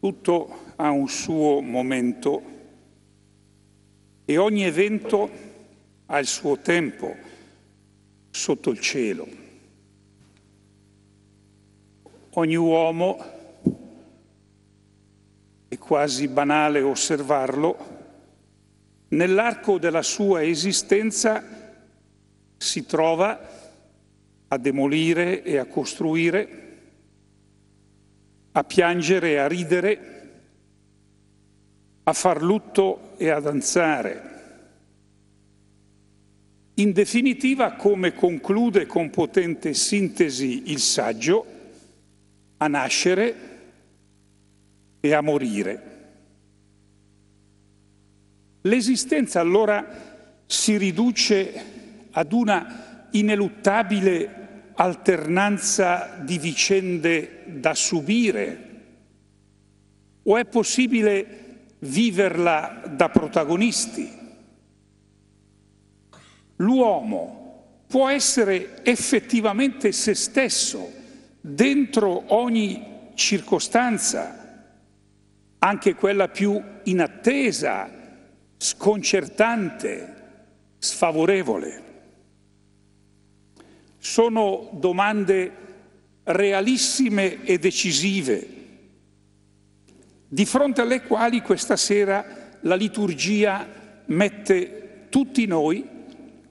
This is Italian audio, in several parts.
Tutto ha un suo momento e ogni evento ha il suo tempo sotto il cielo. Ogni uomo, è quasi banale osservarlo, nell'arco della sua esistenza si trova a demolire e a costruire a piangere, a ridere, a far lutto e a danzare. In definitiva, come conclude con potente sintesi il saggio, a nascere e a morire. L'esistenza allora si riduce ad una ineluttabile alternanza di vicende da subire? O è possibile viverla da protagonisti? L'uomo può essere effettivamente se stesso dentro ogni circostanza, anche quella più inattesa, sconcertante, sfavorevole. Sono domande realissime e decisive, di fronte alle quali questa sera la liturgia mette tutti noi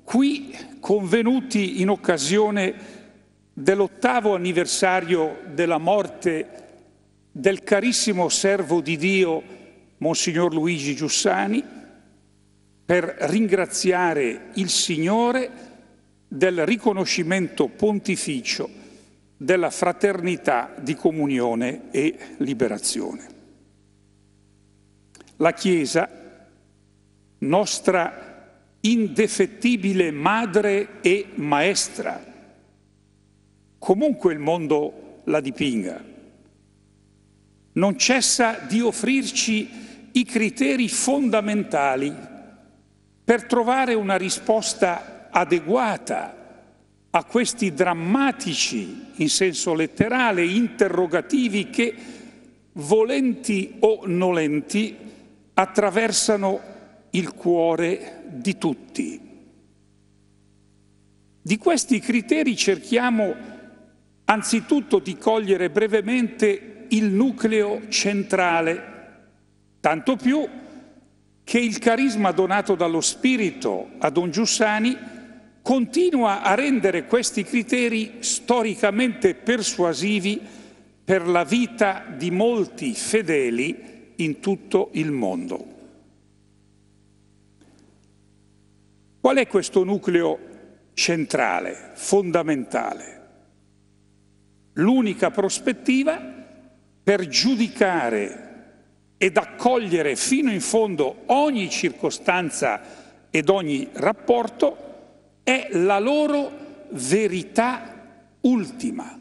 qui convenuti in occasione dell'ottavo anniversario della morte del carissimo servo di Dio, Monsignor Luigi Giussani, per ringraziare il Signore del riconoscimento pontificio della fraternità di comunione e liberazione. La Chiesa, nostra indefettibile madre e maestra, comunque il mondo la dipinga, non cessa di offrirci i criteri fondamentali per trovare una risposta adeguata a questi drammatici, in senso letterale, interrogativi che, volenti o nolenti, attraversano il cuore di tutti. Di questi criteri cerchiamo anzitutto di cogliere brevemente il nucleo centrale, tanto più che il carisma donato dallo Spirito a Don Giussani continua a rendere questi criteri storicamente persuasivi per la vita di molti fedeli in tutto il mondo. Qual è questo nucleo centrale, fondamentale? L'unica prospettiva per giudicare ed accogliere fino in fondo ogni circostanza ed ogni rapporto è la loro verità ultima.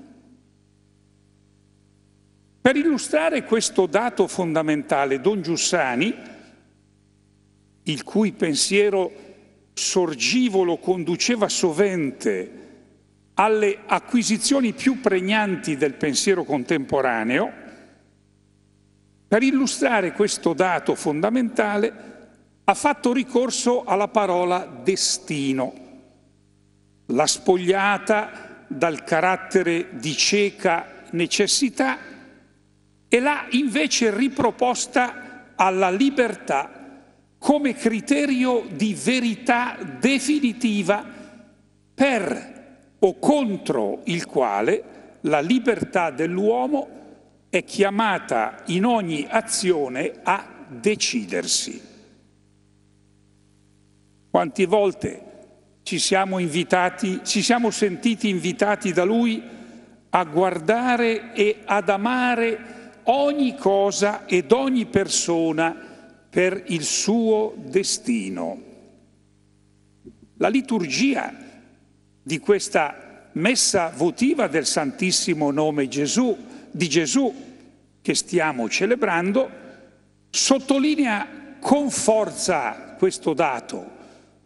Per illustrare questo dato fondamentale, Don Giussani, il cui pensiero sorgivolo conduceva sovente alle acquisizioni più pregnanti del pensiero contemporaneo, per illustrare questo dato fondamentale ha fatto ricorso alla parola destino la spogliata dal carattere di cieca necessità e l'ha invece riproposta alla libertà come criterio di verità definitiva per o contro il quale la libertà dell'uomo è chiamata in ogni azione a decidersi. Quante volte ci siamo, invitati, ci siamo sentiti invitati da Lui a guardare e ad amare ogni cosa ed ogni persona per il suo destino. La liturgia di questa messa votiva del Santissimo Nome Gesù, di Gesù che stiamo celebrando, sottolinea con forza questo dato,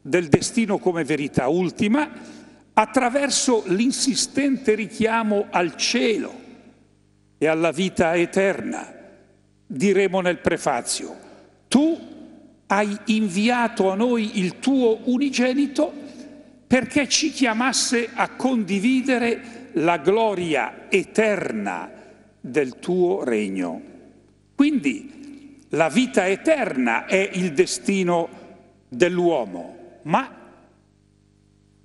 del destino come verità ultima attraverso l'insistente richiamo al cielo e alla vita eterna. Diremo nel prefazio, tu hai inviato a noi il tuo unigenito perché ci chiamasse a condividere la gloria eterna del tuo regno. Quindi la vita eterna è il destino dell'uomo ma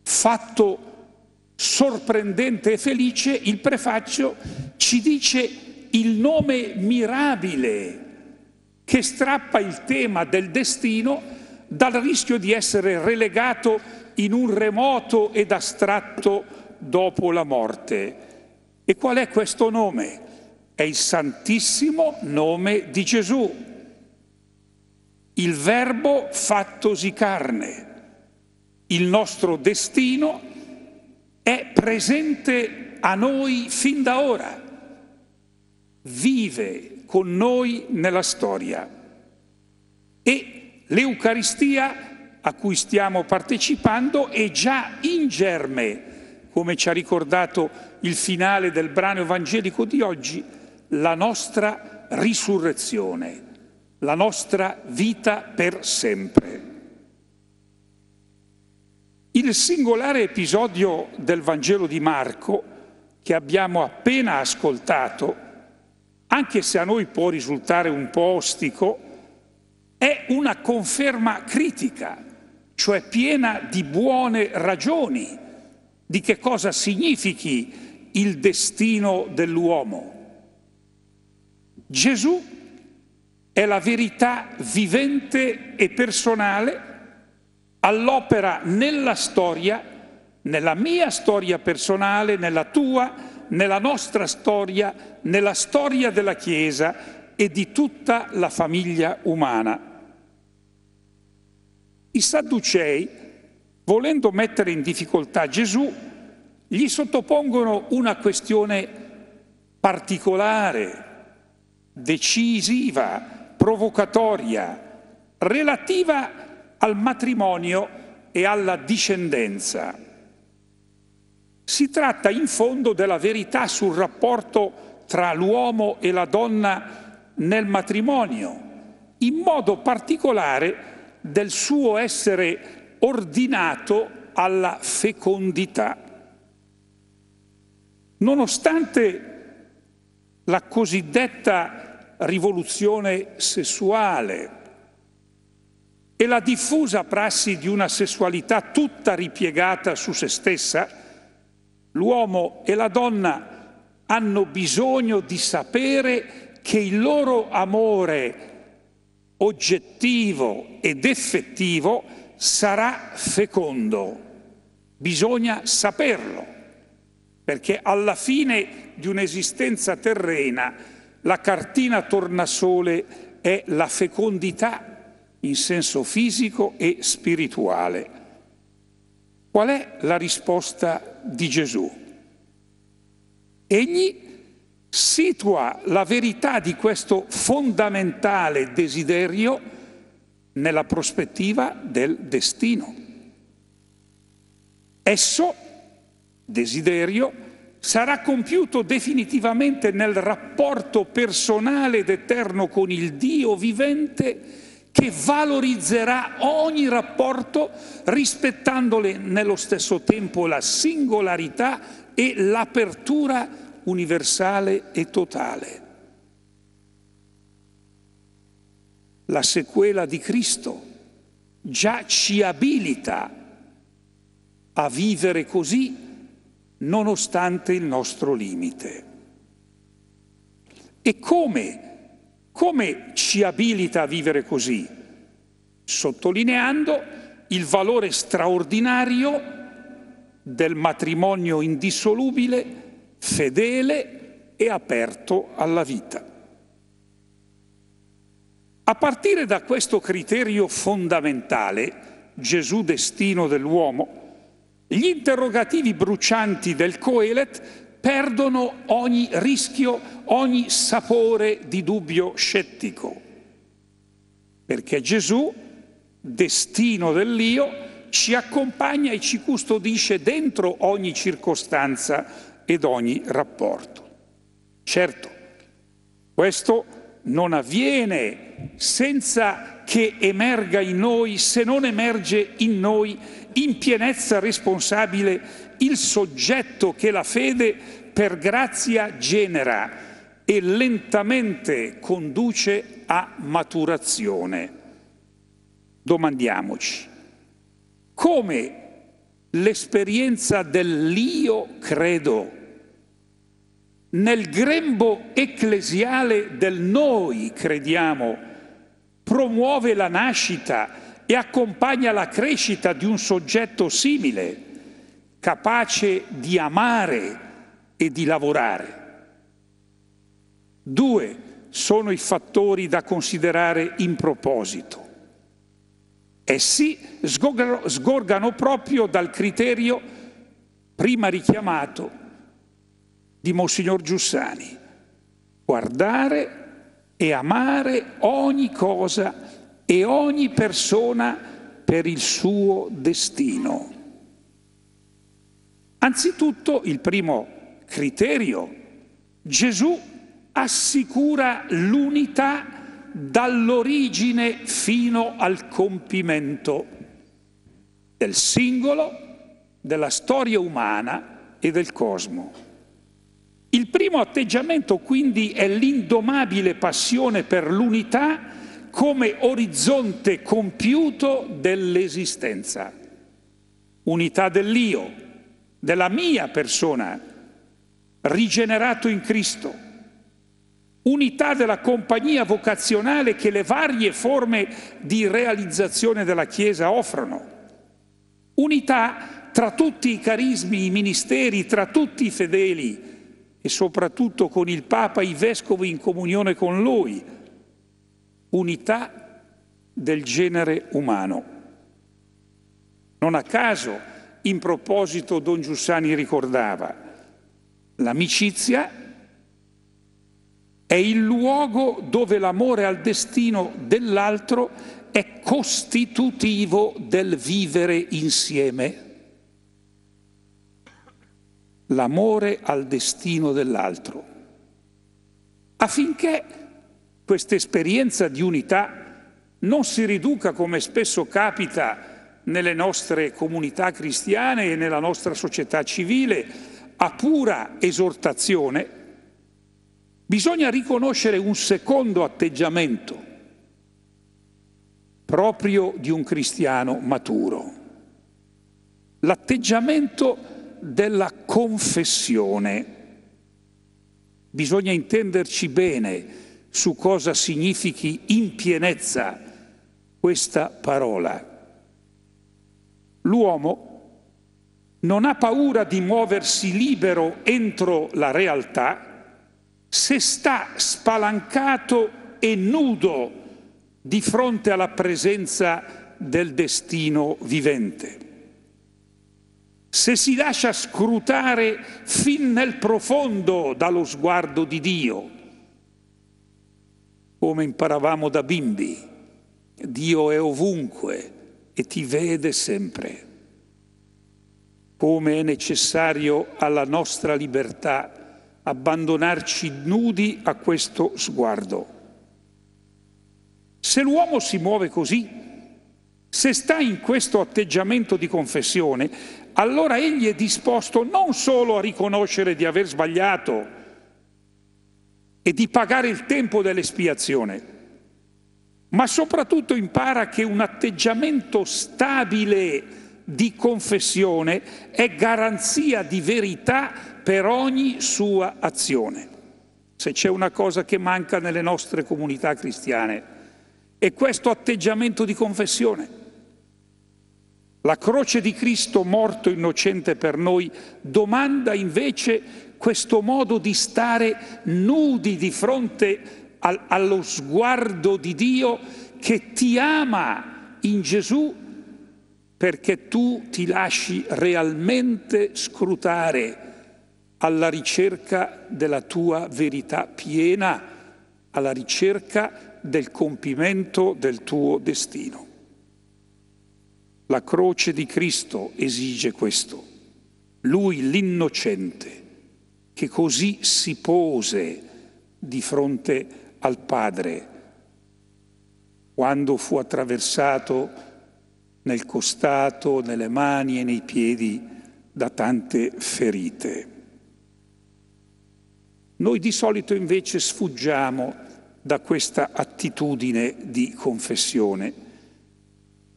fatto sorprendente e felice, il prefaccio ci dice il nome mirabile che strappa il tema del destino dal rischio di essere relegato in un remoto ed astratto dopo la morte. E qual è questo nome? È il santissimo nome di Gesù, il Verbo fattosi carne. Il nostro destino è presente a noi fin da ora, vive con noi nella storia e l'Eucaristia a cui stiamo partecipando è già in germe, come ci ha ricordato il finale del brano evangelico di oggi, la nostra risurrezione, la nostra vita per sempre. Il singolare episodio del Vangelo di Marco che abbiamo appena ascoltato, anche se a noi può risultare un po' ostico, è una conferma critica, cioè piena di buone ragioni di che cosa significhi il destino dell'uomo. Gesù è la verità vivente e personale all'opera nella storia, nella mia storia personale, nella tua, nella nostra storia, nella storia della Chiesa e di tutta la famiglia umana. I Sadducei, volendo mettere in difficoltà Gesù, gli sottopongono una questione particolare, decisiva, provocatoria, relativa al matrimonio e alla discendenza. Si tratta in fondo della verità sul rapporto tra l'uomo e la donna nel matrimonio, in modo particolare del suo essere ordinato alla fecondità. Nonostante la cosiddetta rivoluzione sessuale, e la diffusa prassi di una sessualità tutta ripiegata su se stessa, l'uomo e la donna hanno bisogno di sapere che il loro amore oggettivo ed effettivo sarà fecondo. Bisogna saperlo, perché alla fine di un'esistenza terrena la cartina tornasole è la fecondità in senso fisico e spirituale. Qual è la risposta di Gesù? Egli situa la verità di questo fondamentale desiderio nella prospettiva del destino. Esso, desiderio, sarà compiuto definitivamente nel rapporto personale ed eterno con il Dio vivente che valorizzerà ogni rapporto rispettandole nello stesso tempo la singolarità e l'apertura universale e totale. La sequela di Cristo già ci abilita a vivere così nonostante il nostro limite. E come come ci abilita a vivere così? Sottolineando il valore straordinario del matrimonio indissolubile, fedele e aperto alla vita. A partire da questo criterio fondamentale, Gesù destino dell'uomo, gli interrogativi brucianti del Coelet perdono ogni rischio, ogni sapore di dubbio scettico. Perché Gesù, destino dell'io, ci accompagna e ci custodisce dentro ogni circostanza ed ogni rapporto. Certo, questo non avviene senza che emerga in noi, se non emerge in noi in pienezza responsabile il soggetto che la fede per grazia genera e lentamente conduce a maturazione. Domandiamoci, come l'esperienza dell'io credo nel grembo ecclesiale del noi crediamo promuove la nascita e accompagna la crescita di un soggetto simile, capace di amare, e di lavorare. Due sono i fattori da considerare in proposito. Essi sgorgano proprio dal criterio prima richiamato di Monsignor Giussani, guardare e amare ogni cosa e ogni persona per il suo destino. Anzitutto il primo criterio. Gesù assicura l'unità dall'origine fino al compimento del singolo, della storia umana e del cosmo. Il primo atteggiamento quindi è l'indomabile passione per l'unità come orizzonte compiuto dell'esistenza, unità dell'io, della mia persona rigenerato in Cristo, unità della compagnia vocazionale che le varie forme di realizzazione della Chiesa offrono, unità tra tutti i carismi, i ministeri, tra tutti i fedeli e soprattutto con il Papa, i vescovi in comunione con lui, unità del genere umano. Non a caso, in proposito, Don Giussani ricordava L'amicizia è il luogo dove l'amore al destino dell'altro è costitutivo del vivere insieme. L'amore al destino dell'altro, affinché questa esperienza di unità non si riduca, come spesso capita nelle nostre comunità cristiane e nella nostra società civile, a pura esortazione, bisogna riconoscere un secondo atteggiamento proprio di un cristiano maturo, l'atteggiamento della confessione. Bisogna intenderci bene su cosa significhi in pienezza questa parola. L'uomo non ha paura di muoversi libero entro la realtà se sta spalancato e nudo di fronte alla presenza del destino vivente. Se si lascia scrutare fin nel profondo dallo sguardo di Dio, come imparavamo da bimbi, Dio è ovunque e ti vede sempre come è necessario alla nostra libertà abbandonarci nudi a questo sguardo. Se l'uomo si muove così, se sta in questo atteggiamento di confessione, allora egli è disposto non solo a riconoscere di aver sbagliato e di pagare il tempo dell'espiazione, ma soprattutto impara che un atteggiamento stabile di confessione è garanzia di verità per ogni sua azione. Se c'è una cosa che manca nelle nostre comunità cristiane è questo atteggiamento di confessione. La croce di Cristo morto innocente per noi domanda invece questo modo di stare nudi di fronte al, allo sguardo di Dio che ti ama in Gesù perché tu ti lasci realmente scrutare alla ricerca della tua verità piena, alla ricerca del compimento del tuo destino. La croce di Cristo esige questo. Lui l'innocente che così si pose di fronte al Padre quando fu attraversato nel costato, nelle mani e nei piedi da tante ferite. Noi di solito invece sfuggiamo da questa attitudine di confessione.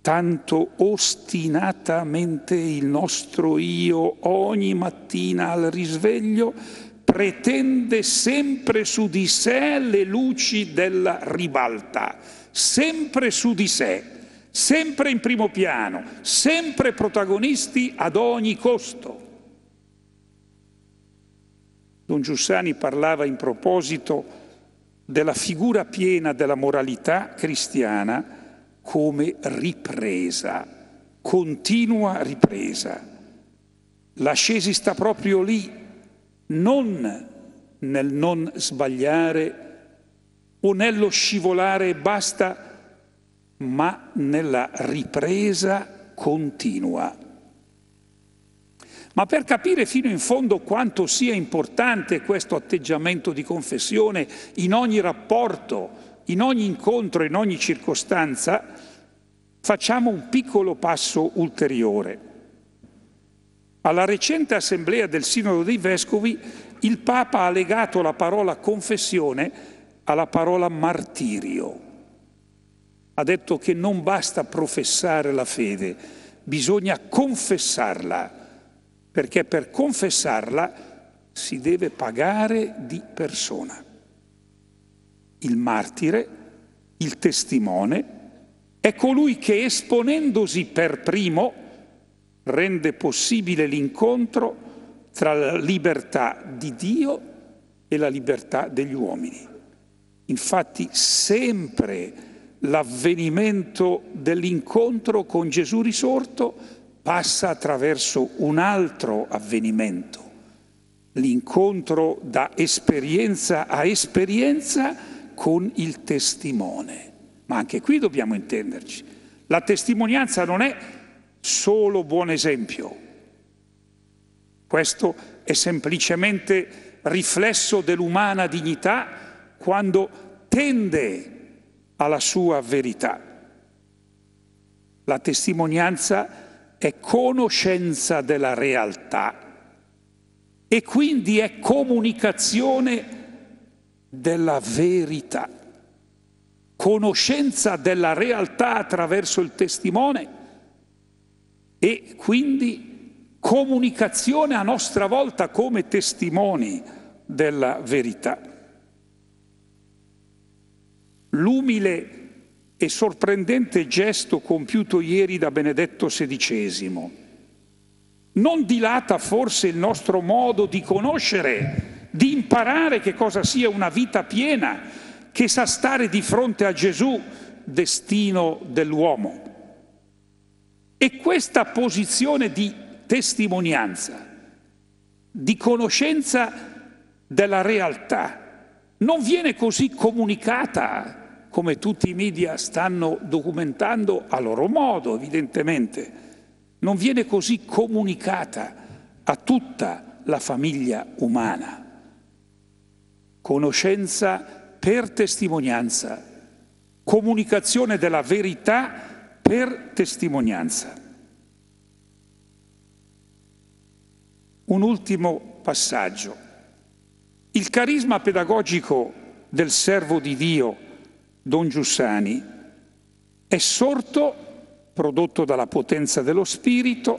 Tanto ostinatamente il nostro io ogni mattina al risveglio pretende sempre su di sé le luci della ribalta, sempre su di sé sempre in primo piano, sempre protagonisti ad ogni costo. Don Giussani parlava in proposito della figura piena della moralità cristiana come ripresa, continua ripresa. L'ascesi sta proprio lì, non nel non sbagliare o nello scivolare basta ma nella ripresa continua. Ma per capire fino in fondo quanto sia importante questo atteggiamento di confessione in ogni rapporto, in ogni incontro, in ogni circostanza, facciamo un piccolo passo ulteriore. Alla recente assemblea del Sinodo dei Vescovi il Papa ha legato la parola confessione alla parola martirio. Ha detto che non basta professare la fede, bisogna confessarla, perché per confessarla si deve pagare di persona. Il martire, il testimone, è colui che esponendosi per primo rende possibile l'incontro tra la libertà di Dio e la libertà degli uomini. Infatti sempre l'avvenimento dell'incontro con Gesù risorto passa attraverso un altro avvenimento, l'incontro da esperienza a esperienza con il testimone. Ma anche qui dobbiamo intenderci. La testimonianza non è solo buon esempio, questo è semplicemente riflesso dell'umana dignità quando tende a alla sua verità. La testimonianza è conoscenza della realtà e quindi è comunicazione della verità. Conoscenza della realtà attraverso il testimone e quindi comunicazione a nostra volta come testimoni della verità l'umile e sorprendente gesto compiuto ieri da Benedetto XVI. Non dilata forse il nostro modo di conoscere, di imparare che cosa sia una vita piena, che sa stare di fronte a Gesù, destino dell'uomo. E questa posizione di testimonianza, di conoscenza della realtà, non viene così comunicata come tutti i media stanno documentando a loro modo, evidentemente, non viene così comunicata a tutta la famiglia umana. Conoscenza per testimonianza, comunicazione della verità per testimonianza. Un ultimo passaggio. Il carisma pedagogico del servo di Dio Don Giussani, è sorto, prodotto dalla potenza dello Spirito,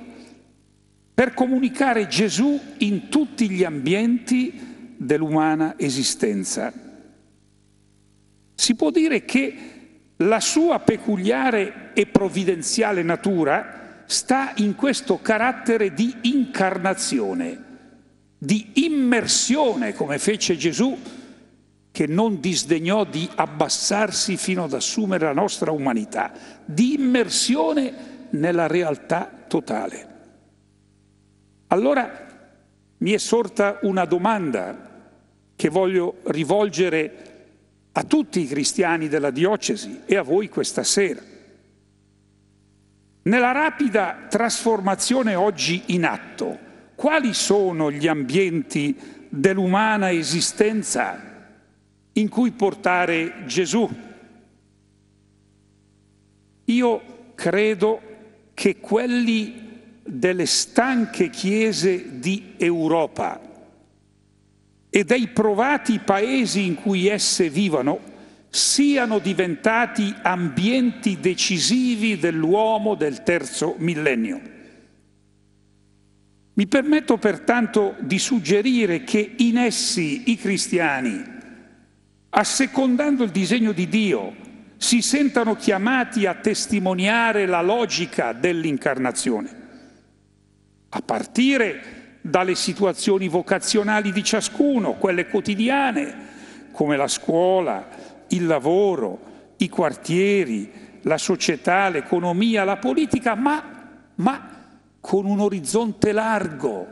per comunicare Gesù in tutti gli ambienti dell'umana esistenza. Si può dire che la sua peculiare e provvidenziale natura sta in questo carattere di incarnazione, di immersione, come fece Gesù che non disdegnò di abbassarsi fino ad assumere la nostra umanità, di immersione nella realtà totale. Allora mi è sorta una domanda che voglio rivolgere a tutti i cristiani della diocesi e a voi questa sera. Nella rapida trasformazione oggi in atto, quali sono gli ambienti dell'umana esistenza in cui portare Gesù. Io credo che quelli delle stanche chiese di Europa e dei provati paesi in cui esse vivono siano diventati ambienti decisivi dell'uomo del terzo millennio. Mi permetto pertanto di suggerire che in essi i cristiani, assecondando il disegno di Dio, si sentano chiamati a testimoniare la logica dell'incarnazione, a partire dalle situazioni vocazionali di ciascuno, quelle quotidiane, come la scuola, il lavoro, i quartieri, la società, l'economia, la politica, ma, ma con un orizzonte largo,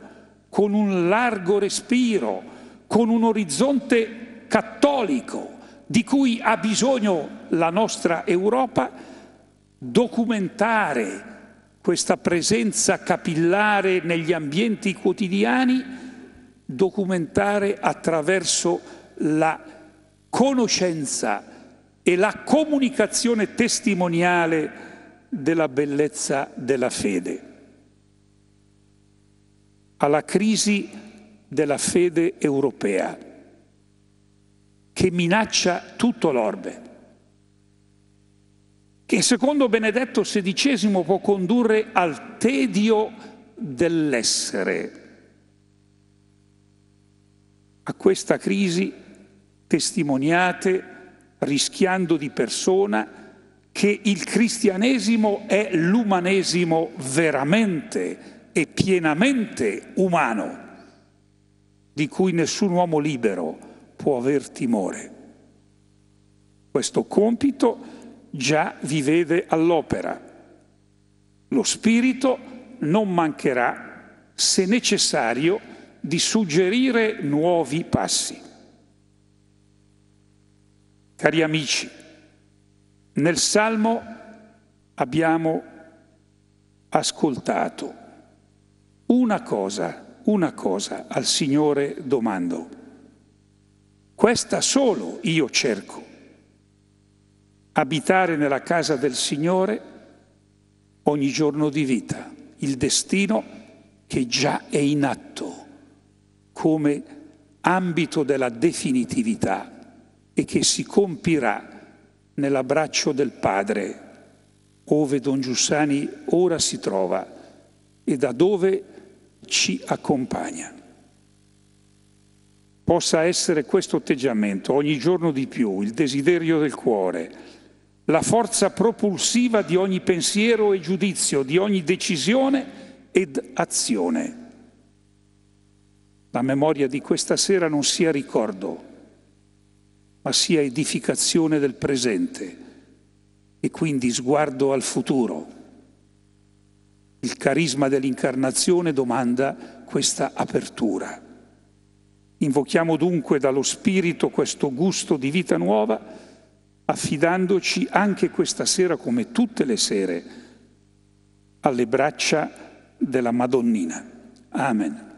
con un largo respiro, con un orizzonte cattolico di cui ha bisogno la nostra Europa, documentare questa presenza capillare negli ambienti quotidiani, documentare attraverso la conoscenza e la comunicazione testimoniale della bellezza della fede. Alla crisi della fede europea che minaccia tutto l'orbe, che secondo Benedetto XVI può condurre al tedio dell'essere. A questa crisi testimoniate, rischiando di persona, che il cristianesimo è l'umanesimo veramente e pienamente umano, di cui nessun uomo libero può aver timore. Questo compito già vi vede all'opera. Lo Spirito non mancherà, se necessario, di suggerire nuovi passi. Cari amici, nel Salmo abbiamo ascoltato una cosa, una cosa al Signore domando. Questa solo io cerco. Abitare nella casa del Signore ogni giorno di vita, il destino che già è in atto come ambito della definitività e che si compirà nell'abbraccio del Padre, ove Don Giussani ora si trova e da dove ci accompagna possa essere questo atteggiamento, ogni giorno di più, il desiderio del cuore, la forza propulsiva di ogni pensiero e giudizio, di ogni decisione ed azione. La memoria di questa sera non sia ricordo, ma sia edificazione del presente e quindi sguardo al futuro. Il carisma dell'incarnazione domanda questa apertura. Invochiamo dunque dallo Spirito questo gusto di vita nuova, affidandoci anche questa sera, come tutte le sere, alle braccia della Madonnina. Amen.